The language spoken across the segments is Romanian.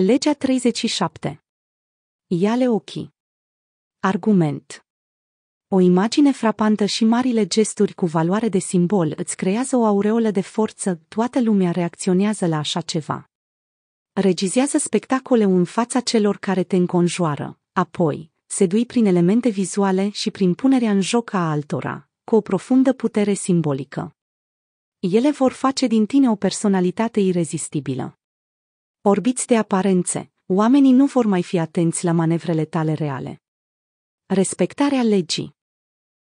Legea 37 Iale ochii Argument O imagine frapantă și marile gesturi cu valoare de simbol îți creează o aureolă de forță, toată lumea reacționează la așa ceva. Regizează spectacole în fața celor care te înconjoară, apoi, sedui prin elemente vizuale și prin punerea în joc a altora, cu o profundă putere simbolică. Ele vor face din tine o personalitate irezistibilă. Orbiți de aparențe, oamenii nu vor mai fi atenți la manevrele tale reale. Respectarea legii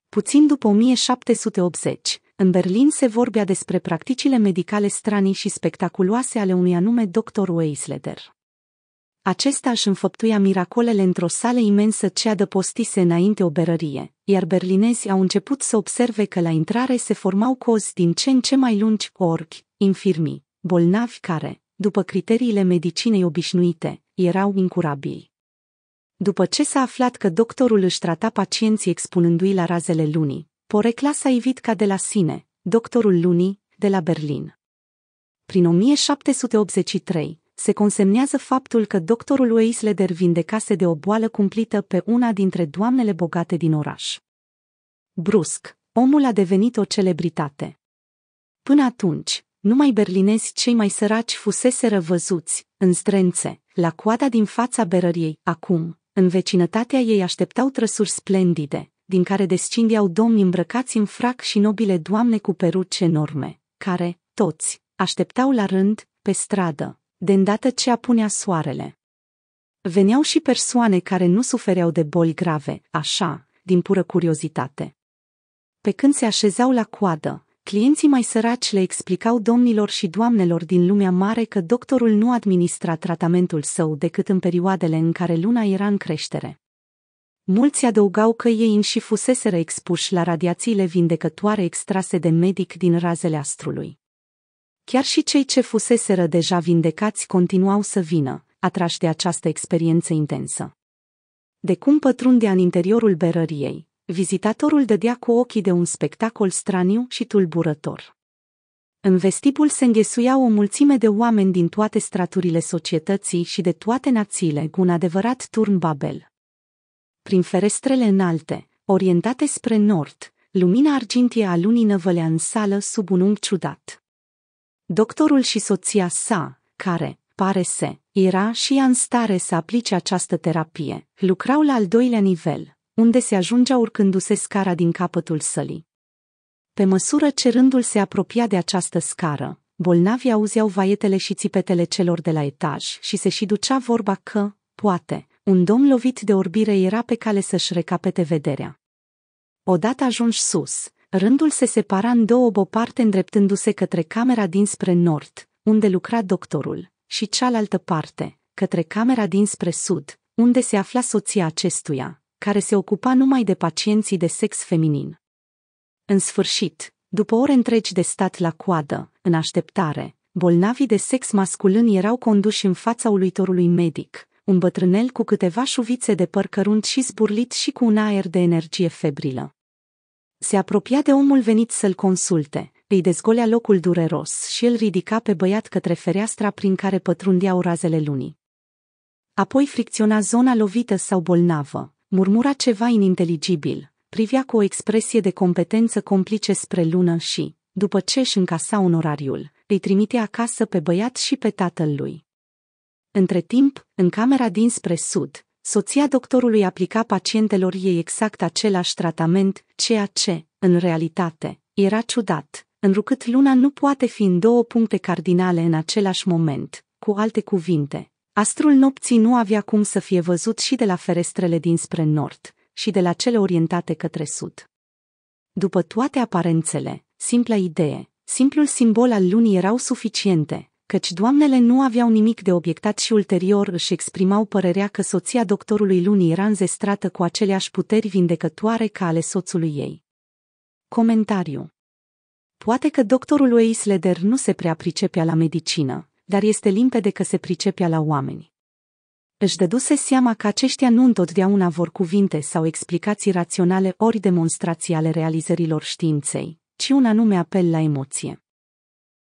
Puțin după 1780, în Berlin se vorbea despre practicile medicale stranii și spectaculoase ale unui anume doctor Weisleder. Acesta își înfăptuia miracolele într-o sală imensă ce adăpostise înainte o berărie, iar berlinezii au început să observe că la intrare se formau cozi din ce în ce mai lungi cu orbi, infirmi, bolnavi care, după criteriile medicinei obișnuite, erau incurabili. După ce s-a aflat că doctorul își trata pacienții expunându-i la razele lunii, porecla s-a evit ca de la sine, doctorul lunii, de la Berlin. Prin 1783, se consemnează faptul că doctorul Weisleder vindecase de o boală cumplită pe una dintre doamnele bogate din oraș. Brusc, omul a devenit o celebritate. Până atunci, numai berlinezi cei mai săraci fusese răvăzuți, în strențe, la coada din fața berăriei, acum, în vecinătatea ei așteptau trăsuri splendide, din care descindeau domni îmbrăcați în frac și nobile doamne cu peruci enorme, care, toți, așteptau la rând, pe stradă, de îndată ce apunea soarele. Veneau și persoane care nu sufereau de boli grave, așa, din pură curiozitate. Pe când se așezau la coadă, Clienții mai săraci le explicau domnilor și doamnelor din lumea mare că doctorul nu administra tratamentul său decât în perioadele în care luna era în creștere. Mulți adăugau că ei înși fuseseră expuși la radiațiile vindecătoare extrase de medic din razele astrului. Chiar și cei ce fuseseră deja vindecați continuau să vină, atrași de această experiență intensă. De cum pătrundea în interiorul berăriei, vizitatorul dădea cu ochii de un spectacol straniu și tulburător. În vestibul se înghesuia o mulțime de oameni din toate straturile societății și de toate națiile cu un adevărat turn Babel. Prin ferestrele înalte, orientate spre nord, lumina argintie a lunii năvălea în sală sub un unghi ciudat. Doctorul și soția sa, care, pare se, era și ea în stare să aplice această terapie, lucrau la al doilea nivel, unde se ajungea urcându-se scara din capătul sălii. Pe măsură ce rândul se apropia de această scară, bolnavii auzeau vaietele și țipetele celor de la etaj și se și ducea vorba că, poate, un domn lovit de orbire era pe cale să-și recapete vederea. Odată ajunși sus, rândul se separa în două boparte îndreptându-se către camera dinspre nord, unde lucra doctorul, și cealaltă parte, către camera dinspre sud, unde se afla soția acestuia, care se ocupa numai de pacienții de sex feminin. În sfârșit, după ore întregi de stat la coadă, în așteptare, bolnavii de sex masculin erau conduși în fața uluitorului medic, un bătrânel cu câteva șuvițe de păr cărunt și zburlit și cu un aer de energie febrilă. Se apropia de omul venit să-l consulte, îi dezgolea locul dureros și îl ridica pe băiat către fereastra prin care pătrundeau razele lunii. Apoi fricționa zona lovită sau bolnavă, Murmura ceva ininteligibil, privea cu o expresie de competență complice spre lună și, după ce își încasa onorariul, îi trimite acasă pe băiat și pe tatăl lui. Între timp, în camera dinspre sud, soția doctorului aplica pacientelor ei exact același tratament, ceea ce, în realitate, era ciudat, înrucât luna nu poate fi în două puncte cardinale în același moment, cu alte cuvinte, Astrul nopții nu avea cum să fie văzut și de la ferestrele dinspre nord și de la cele orientate către sud. După toate aparențele, simpla idee, simplul simbol al lunii erau suficiente, căci doamnele nu aveau nimic de obiectat și ulterior își exprimau părerea că soția doctorului lunii era înzestrată cu aceleași puteri vindecătoare ca ale soțului ei. Comentariu Poate că doctorul Weisleder nu se prea pricepea la medicină, dar este limpede că se pricepea la oameni. Își dăduse seama că aceștia nu întotdeauna vor cuvinte sau explicații raționale ori demonstrații ale realizărilor științei, ci un anume apel la emoție.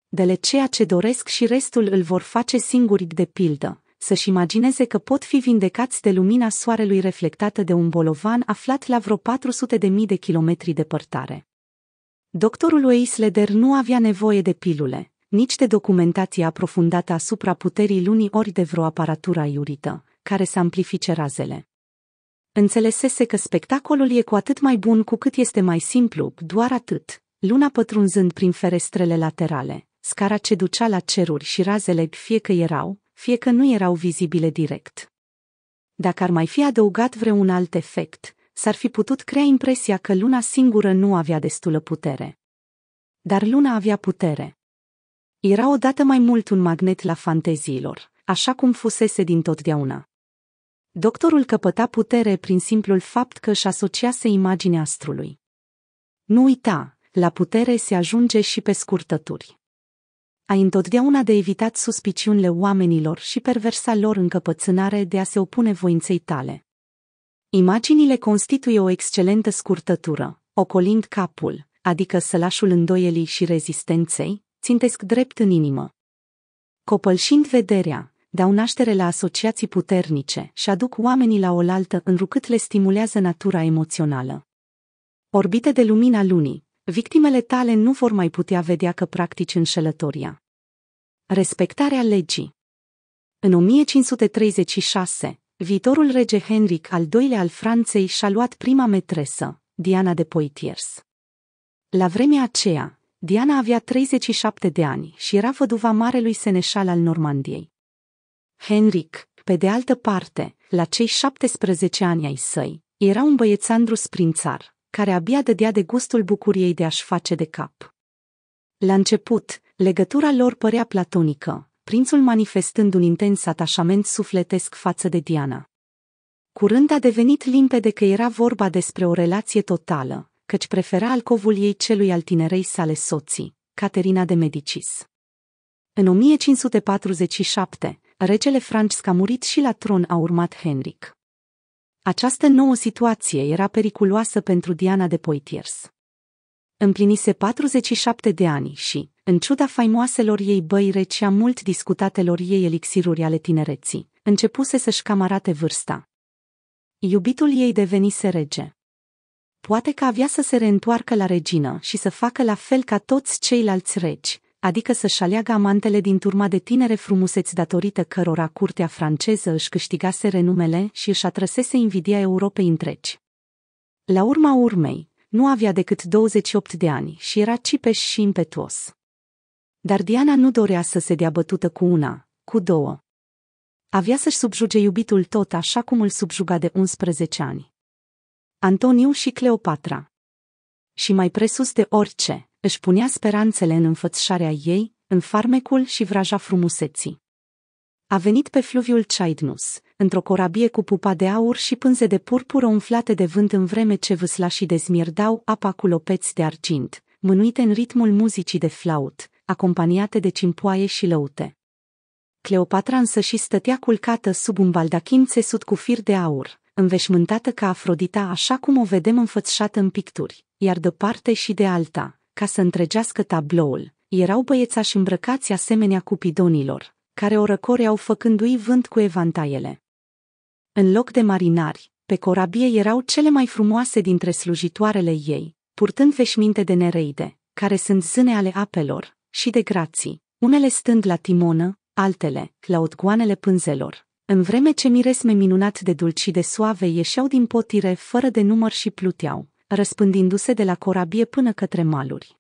le ceea ce doresc și restul îl vor face singuri de pildă, să-și imagineze că pot fi vindecați de lumina soarelui reflectată de un bolovan aflat la vreo 400 de mii de kilometri depărtare. Doctorul Weisleder nu avea nevoie de pilule, nici de documentație aprofundată asupra puterii lunii ori de vreo aparatură iurită, care să amplifice razele. Înțelesese că spectacolul e cu atât mai bun cu cât este mai simplu, doar atât, luna pătrunzând prin ferestrele laterale, scara ce ducea la ceruri și razele fie că erau, fie că nu erau vizibile direct. Dacă ar mai fi adăugat vreun alt efect, s-ar fi putut crea impresia că luna singură nu avea destulă putere. Dar luna avea putere. Era odată mai mult un magnet la fanteziilor, așa cum fusese din totdeauna. Doctorul căpăta putere prin simplul fapt că își asociase imaginea astrului. Nu uita, la putere se ajunge și pe scurtături. Ai întotdeauna de evitat suspiciunile oamenilor și perversa lor încăpățânare de a se opune voinței tale. Imaginile constituie o excelentă scurtătură, ocolind capul, adică sălașul îndoielii și rezistenței, țintesc drept în inimă. Copălșind vederea, dau naștere la asociații puternice și aduc oamenii la oaltă înrucât le stimulează natura emoțională. Orbite de lumina lunii, victimele tale nu vor mai putea vedea că practici înșelătoria. Respectarea legii În 1536, viitorul rege Henric al II-lea al Franței și-a luat prima metresă, Diana de Poitiers. La vremea aceea, Diana avea 37 de ani și era văduva marelui seneșal al Normandiei. Henric, pe de altă parte, la cei 17 ani ai săi, era un băiețandru sprințar, care abia dădea de gustul bucuriei de a-și face de cap. La început, legătura lor părea platonică, prințul manifestând un intens atașament sufletesc față de Diana. Curând a devenit limpede că era vorba despre o relație totală, căci prefera alcovul ei celui al tinerei sale soții, Caterina de Medicis. În 1547, regele Francisc a murit și la tron a urmat Henric. Această nouă situație era periculoasă pentru Diana de Poitiers. Împlinise 47 de ani și, în ciuda faimoaselor ei băi reci a mult discutatelor ei elixiruri ale tinereții, începuse să-și cam arate vârsta. Iubitul ei devenise rege poate că avea să se reîntoarcă la regină și să facă la fel ca toți ceilalți regi, adică să-și aleagă amantele din turma de tinere frumuseți datorită cărora curtea franceză își câștigase renumele și își atrăsese invidia Europei întregi. La urma urmei, nu avea decât 28 de ani și era cipeș și impetuos. Dar Diana nu dorea să se dea bătută cu una, cu două. Avea să-și subjuge iubitul tot așa cum îl subjuga de 11 ani. Antoniu și Cleopatra. Și mai presus de orice, își punea speranțele în înfățișarea ei, în farmecul și vraja frumuseții. A venit pe fluviul Chaidnus, într-o corabie cu pupa de aur și pânze de purpură umflate de vânt în vreme ce vâsla și dezmierdau apa cu lopeți de argint, mânuite în ritmul muzicii de flaut, acompaniate de cimpoaie și lăute. Cleopatra însă și stătea culcată sub un baldachin țesut cu fir de aur, înveșmântată ca Afrodita așa cum o vedem înfățișată în picturi, iar de parte și de alta, ca să întregească tabloul, erau băiețași îmbrăcați asemenea cupidonilor, care o răcoreau făcându-i vânt cu evantaiele. În loc de marinari, pe corabie erau cele mai frumoase dintre slujitoarele ei, purtând veșminte de nereide, care sunt zâne ale apelor, și de grații, unele stând la timonă, altele, la odgoanele pânzelor, în vreme ce miresme minunat de dulci și de suave ieșeau din potire fără de număr și pluteau, răspândindu-se de la corabie până către maluri.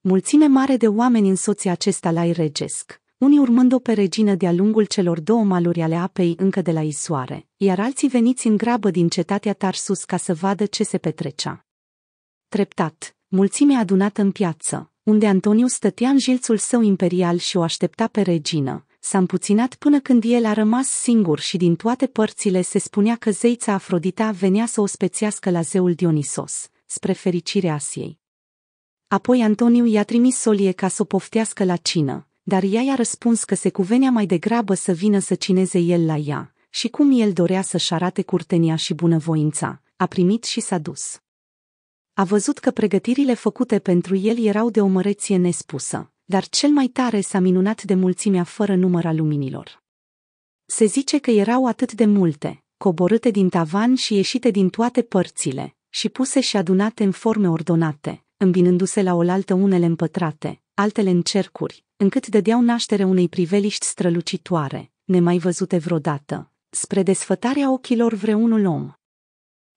Mulțime mare de oameni însoția acesta la regesc, unii urmând-o pe regină de-a lungul celor două maluri ale apei încă de la isoare, iar alții veniți în grabă din cetatea Tarsus ca să vadă ce se petrecea. Treptat, mulțimea adunată în piață, unde Antoniu stătea în jilțul său imperial și o aștepta pe regină, s-a împuținat până când el a rămas singur și din toate părțile se spunea că zeița Afrodita venea să o spețească la zeul Dionisos, spre fericirea Asiei. Apoi Antoniu i-a trimis Solie ca să o poftească la cină, dar ea i-a răspuns că se cuvenea mai degrabă să vină să cineze el la ea, și cum el dorea să-și arate curtenia și bunăvoința, a primit și s-a dus. A văzut că pregătirile făcute pentru el erau de o măreție nespusă, dar cel mai tare s-a minunat de mulțimea fără număr a luminilor. Se zice că erau atât de multe, coborâte din tavan și ieșite din toate părțile, și puse și adunate în forme ordonate, îmbinându-se la oaltă unele împătrate, altele în cercuri, încât dădeau naștere unei priveliști strălucitoare, nemai văzute vreodată, spre desfătarea ochilor vreunul om.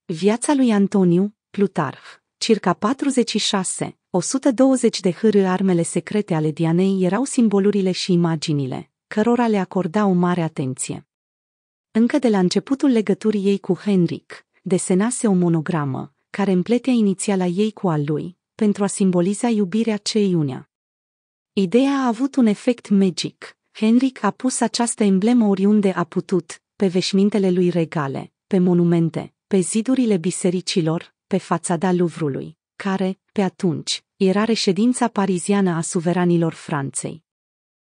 Viața lui Antoniu, Plutarh, circa 46, 120 de hârâ armele secrete ale Dianei erau simbolurile și imaginile, cărora le acorda o mare atenție. Încă de la începutul legăturii ei cu Henrik, desenase o monogramă, care împletea inițiala ei cu al lui, pentru a simboliza iubirea ce unea. Ideea a avut un efect magic. Henrik a pus această emblemă oriunde a putut, pe veșmintele lui regale, pe monumente, pe zidurile bisericilor, pe fațada Luvrului care, pe atunci, era reședința pariziană a suveranilor Franței.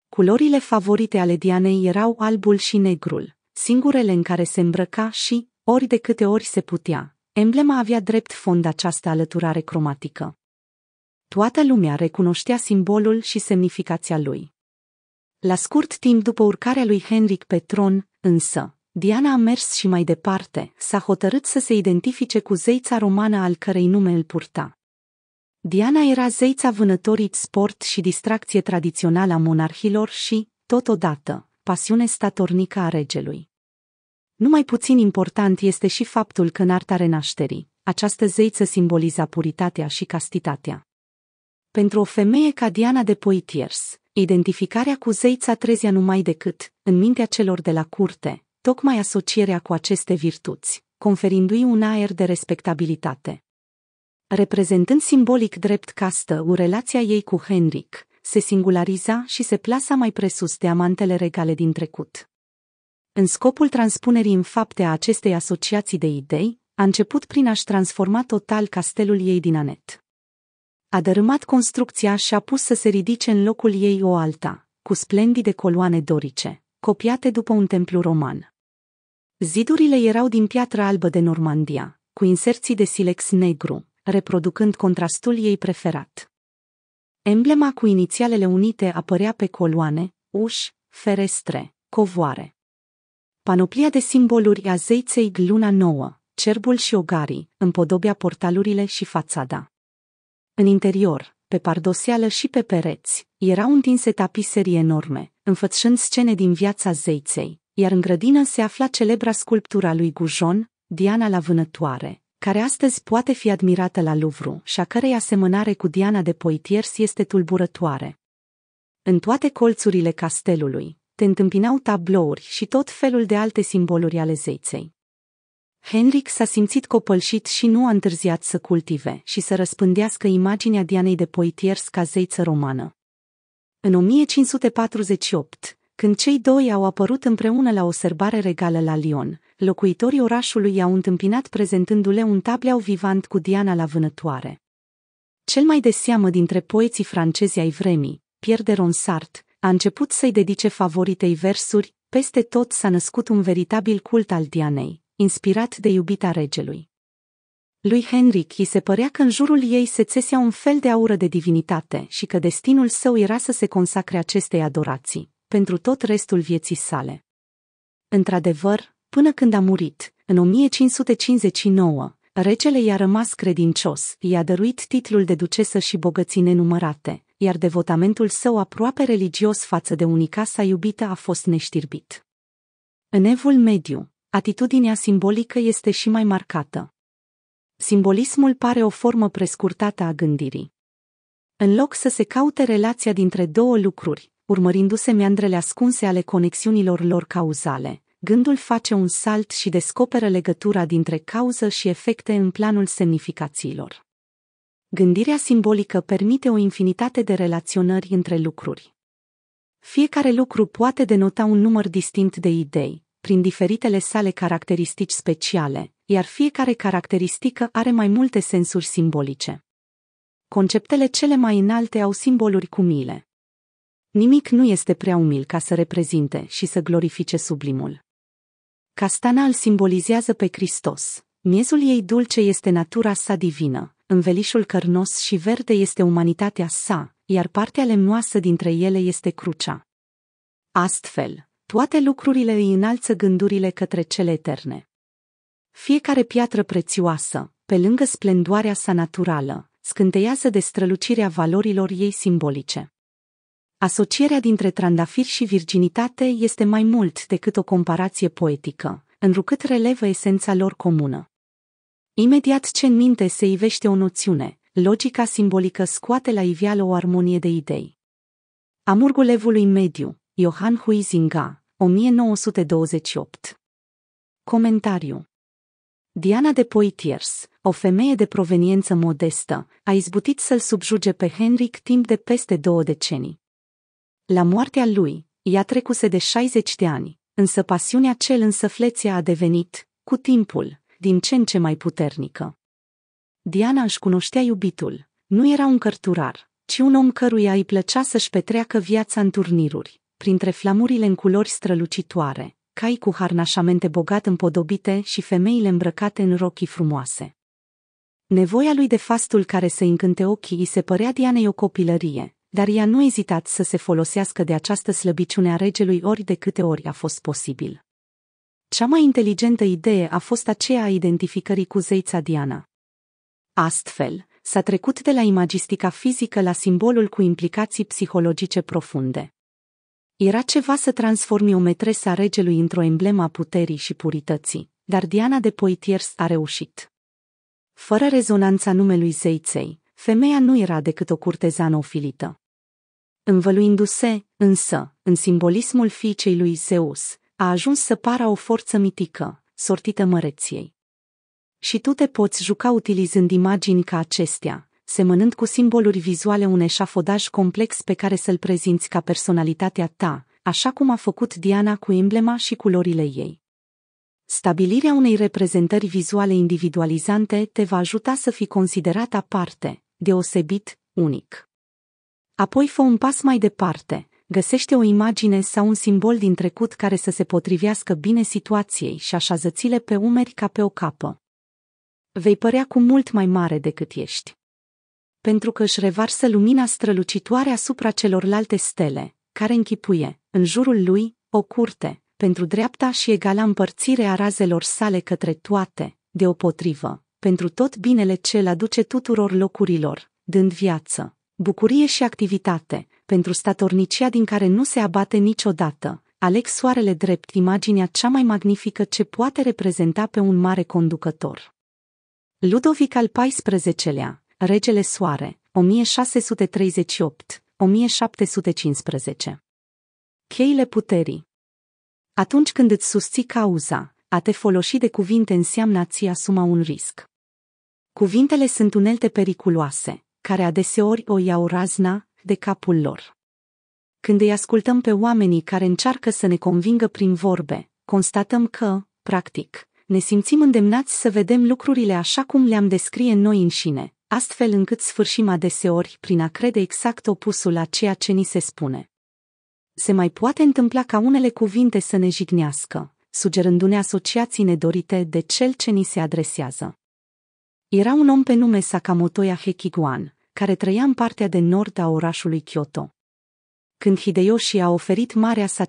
Culorile favorite ale Dianei erau albul și negrul, singurele în care se îmbrăca și, ori de câte ori se putea, emblema avea drept fond această alăturare cromatică. Toată lumea recunoștea simbolul și semnificația lui. La scurt timp după urcarea lui Henric pe tron, însă, Diana a mers și mai departe, s-a hotărât să se identifice cu zeița romană al cărei nume îl purta. Diana era zeița vânătorii sport și distracție tradițională a monarhilor și, totodată, pasiune statornică a regelui. Nu mai puțin important este și faptul că în arta renașterii, această zeiță simboliza puritatea și castitatea. Pentru o femeie ca Diana de Poitiers, identificarea cu zeița trezea numai decât, în mintea celor de la curte, tocmai asocierea cu aceste virtuți, conferindu-i un aer de respectabilitate. Reprezentând simbolic drept castă o relația ei cu Henric, se singulariza și se plasa mai presus de amantele regale din trecut. În scopul transpunerii în fapte a acestei asociații de idei, a început prin a-și transforma total castelul ei din anet. A dărâmat construcția și a pus să se ridice în locul ei o alta, cu splendide coloane dorice, copiate după un templu roman. Zidurile erau din piatră albă de Normandia, cu inserții de silex negru, reproducând contrastul ei preferat. Emblema cu inițialele unite apărea pe coloane, uși, ferestre, covoare. Panoplia de simboluri a zeiței Luna Nouă, cerbul și ogarii, împodobea portalurile și fațada. În interior, pe pardoseală și pe pereți, erau întinse tapiserii enorme, înfățând scene din viața zeiței, iar în grădină se afla celebra sculptura lui Gujon, Diana la Vânătoare, care astăzi poate fi admirată la Louvre și a cărei asemănare cu Diana de Poitiers este tulburătoare. În toate colțurile castelului te întâmpinau tablouri și tot felul de alte simboluri ale zeiței. Henric s-a simțit copălșit și nu a întârziat să cultive și să răspândească imaginea Dianei de Poitiers ca zeiță romană. În 1548, când cei doi au apărut împreună la o sărbare regală la Lyon, locuitorii orașului i-au întâmpinat prezentându-le un tableau vivant cu Diana la vânătoare. Cel mai de seamă dintre poeții francezi ai vremii, Pierre de Ronsart, a început să-i dedice favoritei versuri, peste tot s-a născut un veritabil cult al Dianei, inspirat de iubita regelui. Lui Henric îi se părea că în jurul ei se țesea un fel de aură de divinitate și că destinul său era să se consacre acestei adorații pentru tot restul vieții sale. Într-adevăr, până când a murit, în 1559, regele i-a rămas credincios, i-a dăruit titlul de ducesă și bogății nenumărate, iar devotamentul său aproape religios față de unica sa iubită a fost neștirbit. În evul mediu, atitudinea simbolică este și mai marcată. Simbolismul pare o formă prescurtată a gândirii. În loc să se caute relația dintre două lucruri, urmărindu-se meandrele ascunse ale conexiunilor lor cauzale. Gândul face un salt și descoperă legătura dintre cauză și efecte în planul semnificațiilor. Gândirea simbolică permite o infinitate de relaționări între lucruri. Fiecare lucru poate denota un număr distinct de idei, prin diferitele sale caracteristici speciale, iar fiecare caracteristică are mai multe sensuri simbolice. Conceptele cele mai înalte au simboluri cu mile, Nimic nu este prea umil ca să reprezinte și să glorifice sublimul. Castana îl simbolizează pe Hristos. Miezul ei dulce este natura sa divină, învelișul cărnos și verde este umanitatea sa, iar partea lemnoasă dintre ele este crucea. Astfel, toate lucrurile îi înalță gândurile către cele eterne. Fiecare piatră prețioasă, pe lângă splendoarea sa naturală, scânteiază de strălucirea valorilor ei simbolice. Asocierea dintre trandafir și virginitate este mai mult decât o comparație poetică, întrucât relevă esența lor comună. Imediat ce în minte se ivește o noțiune, logica simbolică scoate la iveală o armonie de idei. Amurgul evului mediu, Johann Huizinga, 1928 Comentariu Diana de Poitiers, o femeie de proveniență modestă, a izbutit să-l subjuge pe Henric timp de peste două decenii. La moartea lui, ea trecuse de 60 de ani, însă pasiunea cel însăfleția a devenit, cu timpul, din ce în ce mai puternică. Diana își cunoștea iubitul, nu era un cărturar, ci un om căruia îi plăcea să-și petreacă viața în turniruri, printre flamurile în culori strălucitoare, cai cu harnașamente bogat împodobite și femeile îmbrăcate în rochii frumoase. Nevoia lui de fastul care să încânte ochii îi se părea Dianei o copilărie, dar ea nu a ezitat să se folosească de această slăbiciune a regelui ori de câte ori a fost posibil. Cea mai inteligentă idee a fost aceea a identificării cu zeița Diana. Astfel, s-a trecut de la imagistica fizică la simbolul cu implicații psihologice profunde. Era ceva să transformi o metresă a regelui într-o emblemă a puterii și purității, dar Diana de Poitiers a reușit. Fără rezonanța numelui zeiței, femeia nu era decât o curtezană ofilită. Învăluindu-se, însă, în simbolismul fiicei lui Zeus, a ajuns să pară o forță mitică, sortită măreției. Și tu te poți juca utilizând imagini ca acestea, semănând cu simboluri vizuale un eșafodaj complex pe care să-l prezinți ca personalitatea ta, așa cum a făcut Diana cu emblema și culorile ei. Stabilirea unei reprezentări vizuale individualizante te va ajuta să fii considerat aparte, deosebit, unic. Apoi fă un pas mai departe, găsește o imagine sau un simbol din trecut care să se potrivească bine situației și așează-ți-le pe umeri ca pe o capă. Vei părea cu mult mai mare decât ești. Pentru că își revarsă lumina strălucitoare asupra celorlalte stele, care închipuie, în jurul lui, o curte, pentru dreapta și egala împărțire a razelor sale către toate, deopotrivă, pentru tot binele ce îl aduce tuturor locurilor, dând viață, Bucurie și activitate, pentru statornicia din care nu se abate niciodată, aleg soarele drept imaginea cea mai magnifică ce poate reprezenta pe un mare conducător. Ludovic al XIV-lea, Regele Soare, 1638-1715 Cheile puterii Atunci când îți susții cauza, a te folosi de cuvinte înseamnă a-ți asuma un risc. Cuvintele sunt unelte periculoase, care adeseori o iau razna de capul lor. Când îi ascultăm pe oamenii care încearcă să ne convingă prin vorbe, constatăm că, practic, ne simțim îndemnați să vedem lucrurile așa cum le-am descrie noi înșine, astfel încât sfârșim adeseori prin a crede exact opusul a ceea ce ni se spune. Se mai poate întâmpla ca unele cuvinte să ne jignească, sugerându-ne asociații nedorite de cel ce ni se adresează. Era un om pe nume Sakamotoya Hekiguan, care trăia în partea de nord a orașului Kyoto. Când Hideyoshi a oferit marea sa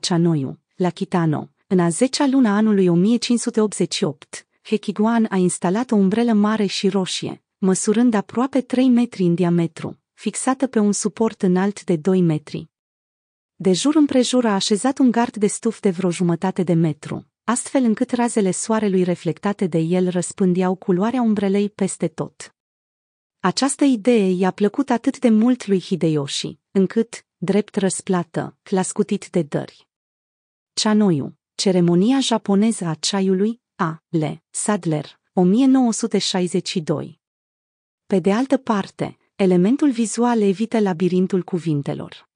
la Kitano, în a 10-a luna anului 1588, Hekiguan a instalat o umbrelă mare și roșie, măsurând aproape 3 metri în diametru, fixată pe un suport înalt de 2 metri. De jur împrejur a așezat un gard de stuf de vreo jumătate de metru, astfel încât razele soarelui reflectate de el răspândiau culoarea umbrelei peste tot. Această idee i-a plăcut atât de mult lui Hideyoshi, încât, drept răsplată, l-a scutit de dări. Chanoyu, ceremonia japoneză a ceaiului, a. Le. Sadler, 1962. Pe de altă parte, elementul vizual evită labirintul cuvintelor.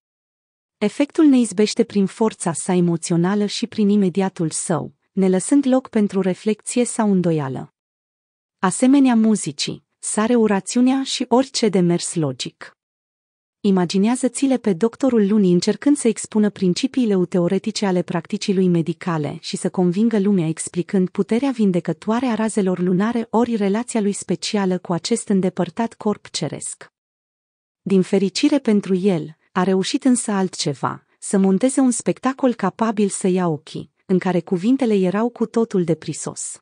Efectul ne izbește prin forța sa emoțională și prin imediatul său, ne lăsând loc pentru reflexie sau îndoială. Asemenea muzicii, sare urațiunea și orice demers logic. Imaginează-ți-le pe doctorul lunii încercând să expună principiile teoretice ale practicii lui medicale și să convingă lumea explicând puterea vindecătoare a razelor lunare ori relația lui specială cu acest îndepărtat corp ceresc. Din fericire pentru el, a reușit însă altceva, să monteze un spectacol capabil să ia ochii, în care cuvintele erau cu totul de prisos.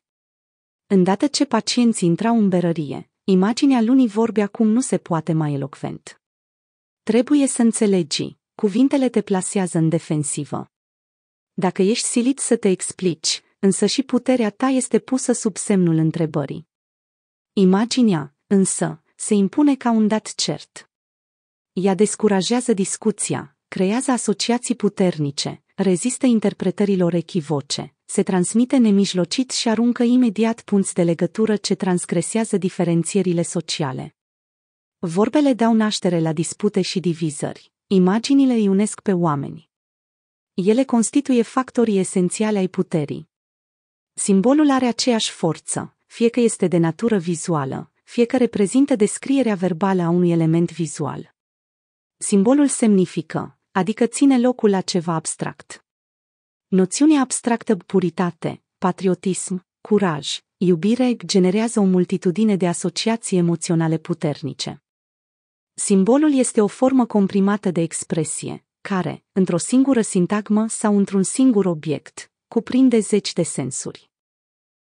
Îndată ce pacienții intrau în berărie, imaginea lunii vorbe acum nu se poate mai elocvent. Trebuie să înțelegi, cuvintele te plasează în defensivă. Dacă ești silit să te explici, însă și puterea ta este pusă sub semnul întrebării. Imaginea, însă, se impune ca un dat cert. Ea descurajează discuția, creează asociații puternice, rezistă interpretărilor echivoce, se transmite nemijlocit și aruncă imediat punți de legătură ce transgresează diferențierile sociale. Vorbele dau naștere la dispute și divizări. Imaginile îi unesc pe oameni. Ele constituie factorii esențiale ai puterii. Simbolul are aceeași forță, fie că este de natură vizuală, fie că reprezintă descrierea verbală a unui element vizual. Simbolul semnifică, adică ține locul la ceva abstract. Noțiunea abstractă puritate, patriotism, curaj, iubire generează o multitudine de asociații emoționale puternice. Simbolul este o formă comprimată de expresie, care, într-o singură sintagmă sau într-un singur obiect, cuprinde zeci de sensuri.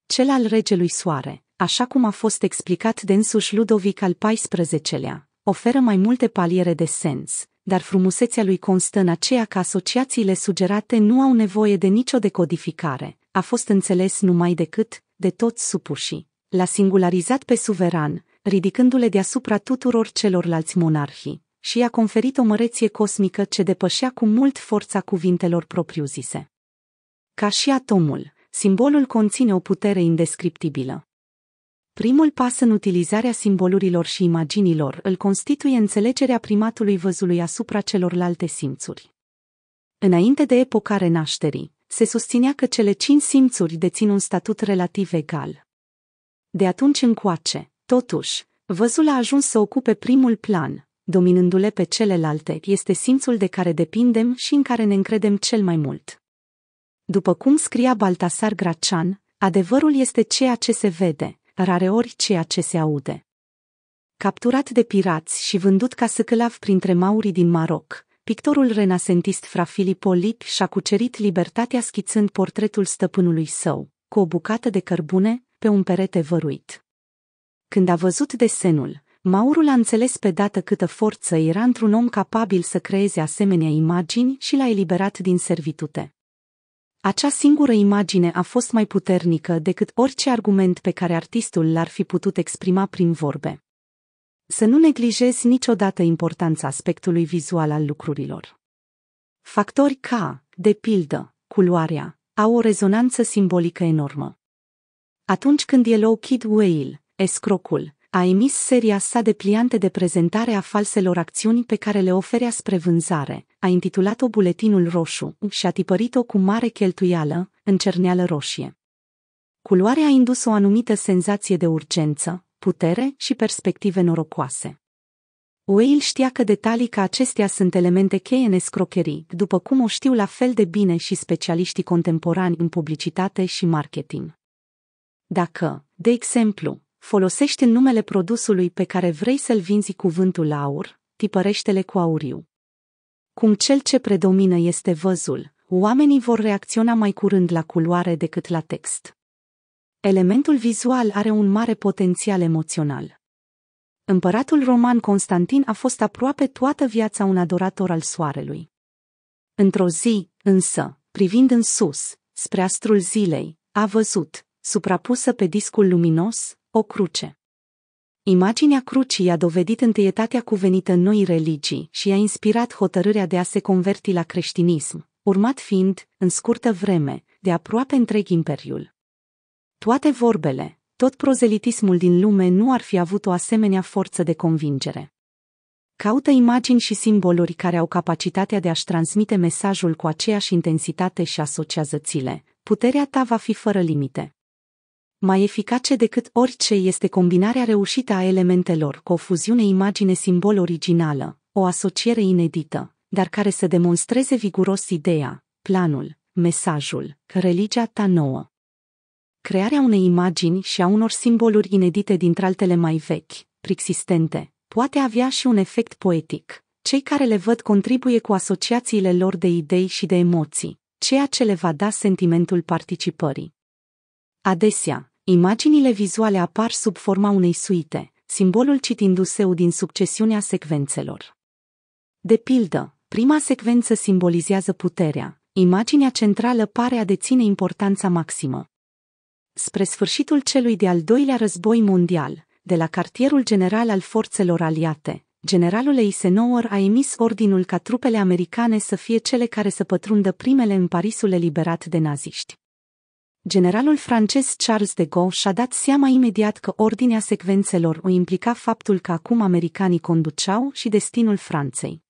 Cel al regelui Soare, așa cum a fost explicat de însuși Ludovic al XIV-lea, Oferă mai multe paliere de sens, dar frumusețea lui constă în aceea că asociațiile sugerate nu au nevoie de nicio decodificare, a fost înțeles numai decât de toți supușii. L-a singularizat pe suveran, ridicându-le deasupra tuturor celorlalți monarhii, și i-a conferit o măreție cosmică ce depășea cu mult forța cuvintelor propriu-zise. Ca și atomul, simbolul conține o putere indescriptibilă. Primul pas în utilizarea simbolurilor și imaginilor îl constituie înțelegerea primatului văzului asupra celorlalte simțuri. Înainte de epoca renașterii, se susținea că cele cinci simțuri dețin un statut relativ egal. De atunci încoace, totuși, văzul a ajuns să ocupe primul plan, dominându-le pe celelalte, este simțul de care depindem și în care ne încredem cel mai mult. După cum scria Baltasar Gracian, adevărul este ceea ce se vede, rareori ceea ce se aude. Capturat de pirați și vândut ca săcălav printre maurii din Maroc, pictorul renasentist Fra Filippo Lip și-a cucerit libertatea schițând portretul stăpânului său, cu o bucată de cărbune, pe un perete văruit. Când a văzut desenul, Maurul a înțeles pe dată câtă forță era într-un om capabil să creeze asemenea imagini și l-a eliberat din servitute. Acea singură imagine a fost mai puternică decât orice argument pe care artistul l-ar fi putut exprima prin vorbe. Să nu neglijezi niciodată importanța aspectului vizual al lucrurilor. Factori ca, de pildă, culoarea, au o rezonanță simbolică enormă. Atunci când Yellow Kid Whale, escrocul, a emis seria sa de pliante de prezentare a falselor acțiuni pe care le oferea spre vânzare, a intitulat-o Buletinul Roșu și a tipărit-o cu mare cheltuială, în cerneală roșie. Culoarea a indus o anumită senzație de urgență, putere și perspective norocoase. Whale știa că detalii ca acestea sunt elemente cheie în escrocherii, după cum o știu la fel de bine și specialiștii contemporani în publicitate și marketing. Dacă, de exemplu, Folosește în numele produsului pe care vrei să-l vinzi cuvântul aur, tipărește-le cu auriu. Cum cel ce predomină este văzul, oamenii vor reacționa mai curând la culoare decât la text. Elementul vizual are un mare potențial emoțional. Împăratul roman Constantin a fost aproape toată viața un adorator al soarelui. Într-o zi, însă, privind în sus, spre astrul zilei, a văzut, suprapusă pe discul luminos, o cruce. Imaginea crucii a dovedit întâietatea cuvenită în noi religii și a inspirat hotărârea de a se converti la creștinism, urmat fiind, în scurtă vreme, de aproape întreg imperiul. Toate vorbele, tot prozelitismul din lume nu ar fi avut o asemenea forță de convingere. Caută imagini și simboluri care au capacitatea de a-și transmite mesajul cu aceeași intensitate și asociază ți Puterea ta va fi fără limite mai eficace decât orice este combinarea reușită a elementelor cu o fuziune imagine-simbol originală, o asociere inedită, dar care să demonstreze viguros ideea, planul, mesajul, religia ta nouă. Crearea unei imagini și a unor simboluri inedite dintre altele mai vechi, preexistente, poate avea și un efect poetic. Cei care le văd contribuie cu asociațiile lor de idei și de emoții, ceea ce le va da sentimentul participării. Adesea, Imaginile vizuale apar sub forma unei suite, simbolul citindu-se din succesiunea secvențelor. De pildă, prima secvență simbolizează puterea, imaginea centrală pare a deține importanța maximă. Spre sfârșitul celui de-al doilea război mondial, de la cartierul general al forțelor aliate, generalul Eisenhower a emis ordinul ca trupele americane să fie cele care să pătrundă primele în Parisul eliberat de naziști generalul francez Charles de Gaulle și-a dat seama imediat că ordinea secvențelor o implica faptul că acum americanii conduceau și destinul Franței.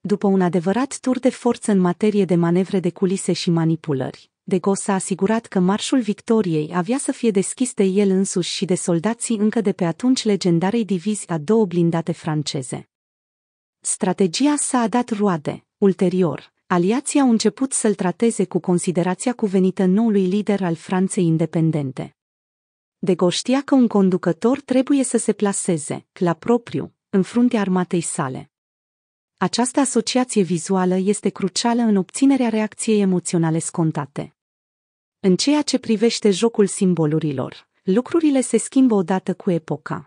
După un adevărat tur de forță în materie de manevre de culise și manipulări, de Gaulle s-a asigurat că marșul victoriei avea să fie deschis de el însuși și de soldații încă de pe atunci legendarei divizi a două blindate franceze. Strategia s-a dat roade, ulterior, aliații au început să-l trateze cu considerația cuvenită noului lider al Franței independente. De Gaulle știa că un conducător trebuie să se placeze, la propriu, în fruntea armatei sale. Această asociație vizuală este crucială în obținerea reacției emoționale scontate. În ceea ce privește jocul simbolurilor, lucrurile se schimbă odată cu epoca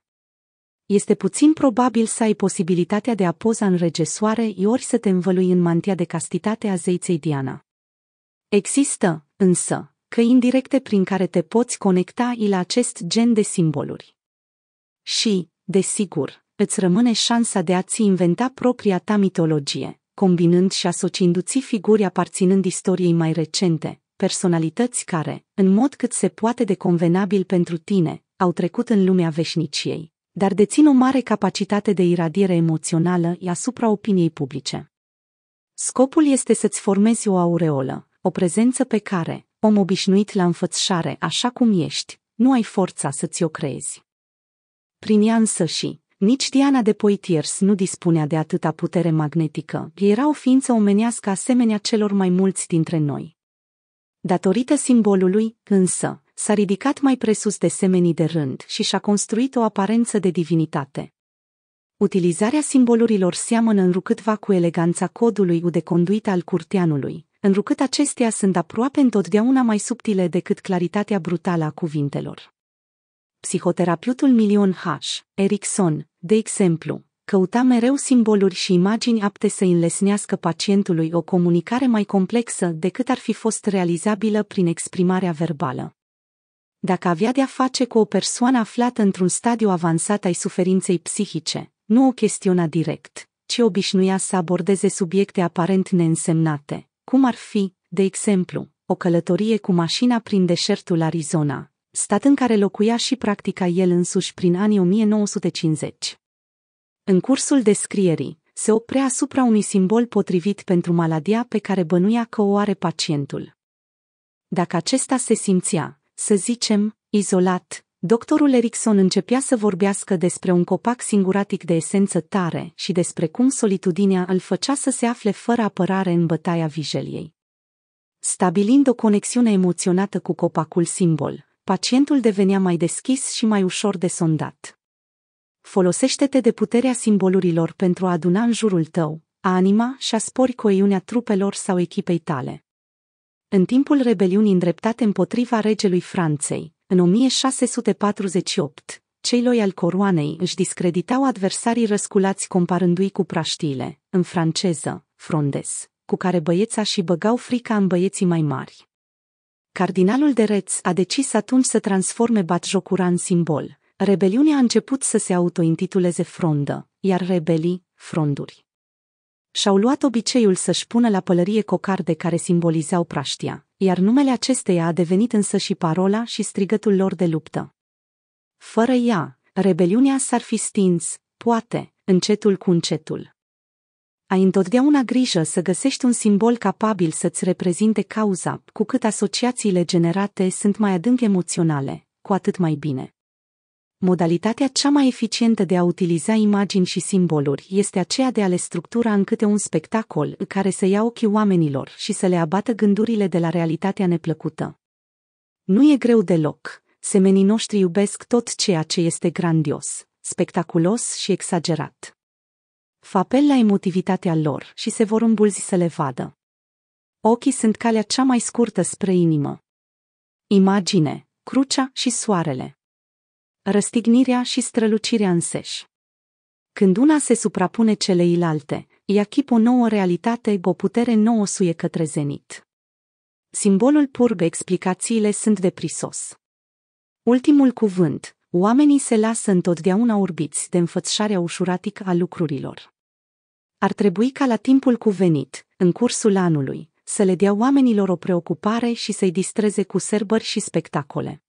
este puțin probabil să ai posibilitatea de a poza în regesoare ori să te învălui în mantia de castitate a zeiței Diana. Există, însă, căi indirecte prin care te poți conecta la acest gen de simboluri. Și, desigur, îți rămâne șansa de a-ți inventa propria ta mitologie, combinând și asociindu-ți figuri aparținând istoriei mai recente, personalități care, în mod cât se poate de convenabil pentru tine, au trecut în lumea veșniciei, dar dețin o mare capacitate de iradiere emoțională asupra opiniei publice. Scopul este să-ți formezi o aureolă, o prezență pe care, om obișnuit la înfățișare așa cum ești, nu ai forța să ți-o creezi. Prin ea însă și, nici Diana de Poitiers nu dispunea de atâta putere magnetică, era o ființă omenească asemenea celor mai mulți dintre noi. Datorită simbolului, însă, s-a ridicat mai presus de semenii de rând și și-a construit o aparență de divinitate. Utilizarea simbolurilor seamănă înrucâtva cu eleganța codului U de conduită al curteanului, înrucât acestea sunt aproape întotdeauna mai subtile decât claritatea brutală a cuvintelor. Psihoterapeutul Milion H. Erickson, de exemplu, căuta mereu simboluri și imagini apte să înlesnească pacientului o comunicare mai complexă decât ar fi fost realizabilă prin exprimarea verbală. Dacă avea de-a face cu o persoană aflată într-un stadiu avansat ai suferinței psihice, nu o chestiona direct, ci obișnuia să abordeze subiecte aparent neînsemnate, cum ar fi, de exemplu, o călătorie cu mașina prin deșertul Arizona, stat în care locuia și practica el însuși prin anii 1950. În cursul descrierii, se oprea asupra unui simbol potrivit pentru maladia pe care bănuia că o are pacientul. Dacă acesta se simțea, să zicem, izolat, doctorul Erickson începea să vorbească despre un copac singuratic de esență tare și despre cum solitudinea îl făcea să se afle fără apărare în bătaia vijeliei. Stabilind o conexiune emoționată cu copacul simbol, pacientul devenea mai deschis și mai ușor de sondat. Folosește-te de puterea simbolurilor pentru a aduna în jurul tău, a anima și a spori coiunea trupelor sau echipei tale. În timpul rebeliunii îndreptate împotriva regelui Franței, în 1648, cei loi coroanei își discreditau adversarii răsculați comparându-i cu praștiile, în franceză, frondes, cu care băieța și băgau frica în băieții mai mari. Cardinalul de Reț a decis atunci să transforme batjocura în simbol. Rebeliunea a început să se autointituleze frondă, iar rebelii, fronduri și-au luat obiceiul să-și pună la pălărie cocarde care simbolizau praștia, iar numele acesteia a devenit însă și parola și strigătul lor de luptă. Fără ea, rebeliunea s-ar fi stins, poate, încetul cu încetul. Ai întotdeauna grijă să găsești un simbol capabil să-ți reprezinte cauza, cu cât asociațiile generate sunt mai adânc emoționale, cu atât mai bine. Modalitatea cea mai eficientă de a utiliza imagini și simboluri este aceea de a le structura în câte un spectacol care să ia ochii oamenilor și să le abată gândurile de la realitatea neplăcută. Nu e greu deloc. Semenii noștri iubesc tot ceea ce este grandios, spectaculos și exagerat. Fapel la emotivitatea lor și se vor îmbulzi să le vadă. Ochii sunt calea cea mai scurtă spre inimă. Imagine, crucea și soarele. Răstignirea și strălucirea înseși. Când una se suprapune celeilalte, ia chip o nouă realitate, o putere nouă suie către zenit. Simbolul purbe explicațiile sunt de prisos. Ultimul cuvânt, oamenii se lasă întotdeauna orbiți de înfățișarea ușuratică a lucrurilor. Ar trebui ca la timpul cuvenit, în cursul anului, să le dea oamenilor o preocupare și să-i distreze cu serbări și spectacole.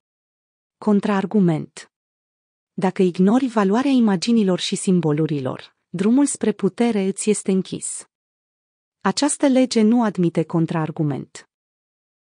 Contraargument dacă ignori valoarea imaginilor și simbolurilor, drumul spre putere îți este închis. Această lege nu admite contraargument.